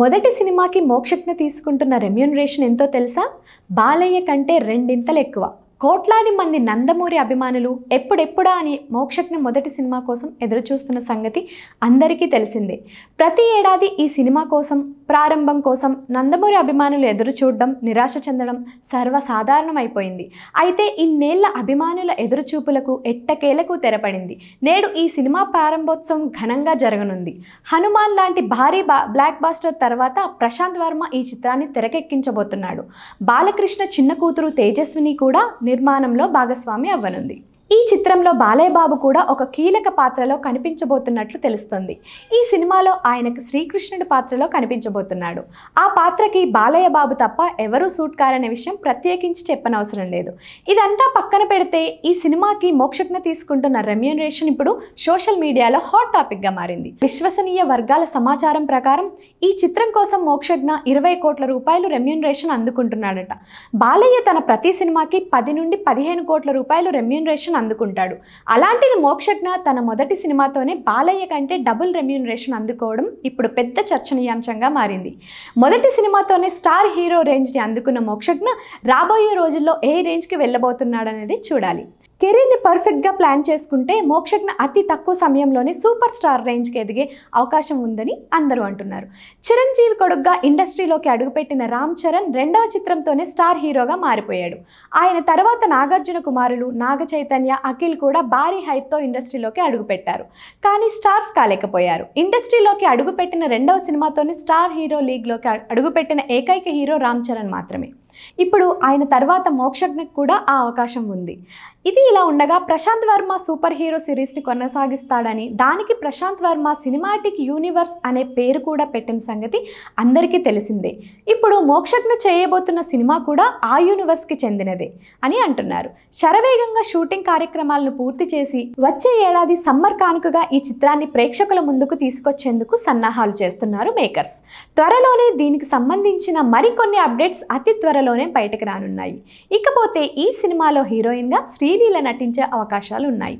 మొదటి సినిమాకి మోక్షజ్ఞ తీసుకుంటున్న రెమ్యూనరేషన్ ఎంతో తెలుసా బాలయ్య కంటే రెండింతలు ఎక్కువ కోట్లాది మంది నందమూరి అభిమానులు ఎప్పుడెప్పుడా అని మోక్షజ్ఞ మొదటి సినిమా కోసం ఎదురుచూస్తున్న సంగతి అందరికీ తెలిసిందే ప్రతి ఏడాది ఈ సినిమా కోసం ప్రారంభం కోసం నందమూరి అభిమానులు ఎదురు చూడడం నిరాశ చెందడం సర్వసాధారణమైపోయింది అయితే ఇన్నేళ్ల అభిమానుల ఎదురుచూపులకు ఎట్టకేలకు తెరపడింది నేడు ఈ సినిమా ప్రారంభోత్సవం ఘనంగా జరగనుంది హనుమాన్ లాంటి భారీ బ్లాక్ బాస్టర్ తర్వాత ప్రశాంత్ వర్మ ఈ చిత్రాన్ని తెరకెక్కించబోతున్నాడు బాలకృష్ణ చిన్న కూతురు తేజస్విని కూడా నిర్మాణంలో భాగస్వామి అవ్వనుంది ఈ చిత్రంలో బాలయ్య బాబు కూడా ఒక కీలక పాత్రలో కనిపించబోతున్నట్లు తెలుస్తుంది ఈ సినిమాలో ఆయనకు శ్రీకృష్ణుడి పాత్రలో కనిపించబోతున్నాడు ఆ పాత్రకి బాలయ్య బాబు తప్ప ఎవరూ సూట్ కారనే విషయం ప్రత్యేకించి చెప్పనవసరం లేదు ఇదంతా పక్కన పెడితే ఈ సినిమాకి మోక్షజ్ఞ తీసుకుంటున్న రెమ్యూనరేషన్ ఇప్పుడు సోషల్ మీడియాలో హాట్ టాపిక్గా మారింది విశ్వసనీయ వర్గాల సమాచారం ప్రకారం ఈ చిత్రం కోసం మోక్షజ్ఞ ఇరవై కోట్ల రూపాయలు రెమ్యూనరేషన్ అందుకుంటున్నాడట బాలయ్య తన ప్రతి సినిమాకి పది నుండి పదిహేను కోట్ల రూపాయలు రెమ్యూనరేషన్ అందుకుంటాడు అలాంటిది మోక్షజ్ఞ తన మొదటి సినిమాతోనే బాలయ్య కంటే డబుల్ రెమ్యూనరేషన్ అందుకోవడం ఇప్పుడు పెద్ద చర్చనీయాంశంగా మారింది మొదటి సినిమాతోనే స్టార్ హీరో రేంజ్ని అందుకున్న మోక్షజ్ఞ రాబోయే రోజుల్లో ఏ రేంజ్కి వెళ్ళబోతున్నాడనేది చూడాలి కెరీర్ని పర్ఫెక్ట్గా ప్లాన్ చేసుకుంటే మోక్షజ్ఞ అతి తక్కువ సమయంలోనే సూపర్ స్టార్ రేంజ్కి ఎదిగే అవకాశం ఉందని అందరూ అంటున్నారు చిరంజీవి కొడుగ్గా ఇండస్ట్రీలోకి అడుగుపెట్టిన రామ్ చరణ్ రెండవ చిత్రంతోనే స్టార్ హీరోగా మారిపోయాడు ఆయన తర్వాత నాగార్జున కుమారులు నాగ చైతన్య అఖిల్ కూడా భారీ హైప్తో ఇండస్ట్రీలోకి అడుగుపెట్టారు కానీ స్టార్స్ కాలేకపోయారు ఇండస్ట్రీలోకి అడుగుపెట్టిన రెండవ సినిమాతోనే స్టార్ హీరో లీగ్లోకి అడుగుపెట్టిన ఏకైక హీరో రామ్ చరణ్ మాత్రమే ఇప్పుడు ఆయన తర్వాత మోక్షజ్ఞకు కూడా ఆ అవకాశం ఉంది ఇది ఇలా ఉండగా ప్రశాంత్ వర్మ సూపర్ హీరో సిరీస్ని కొనసాగిస్తాడని దానికి ప్రశాంత్ వర్మ సినిమాటిక్ యూనివర్స్ అనే పేరు కూడా పెట్టిన సంగతి అందరికీ తెలిసిందే ఇప్పుడు మోక్షజ్ఞ చేయబోతున్న సినిమా కూడా ఆ యూనివర్స్కి చెందినదే అని అంటున్నారు శరవేగంగా షూటింగ్ కార్యక్రమాలను పూర్తి చేసి వచ్చే ఏడాది సమ్మర్ కానుకగా ఈ చిత్రాన్ని ప్రేక్షకుల ముందుకు తీసుకొచ్చేందుకు సన్నాహాలు చేస్తున్నారు మేకర్స్ త్వరలోనే దీనికి సంబంధించిన మరికొన్ని అప్డేట్స్ అతి త్వరలో త్వరలోనే బయటకు రానున్నాయి ఇకపోతే ఈ సినిమాలో హీరోయిన్గా శ్రీలీల నటించే అవకాశాలు ఉన్నాయి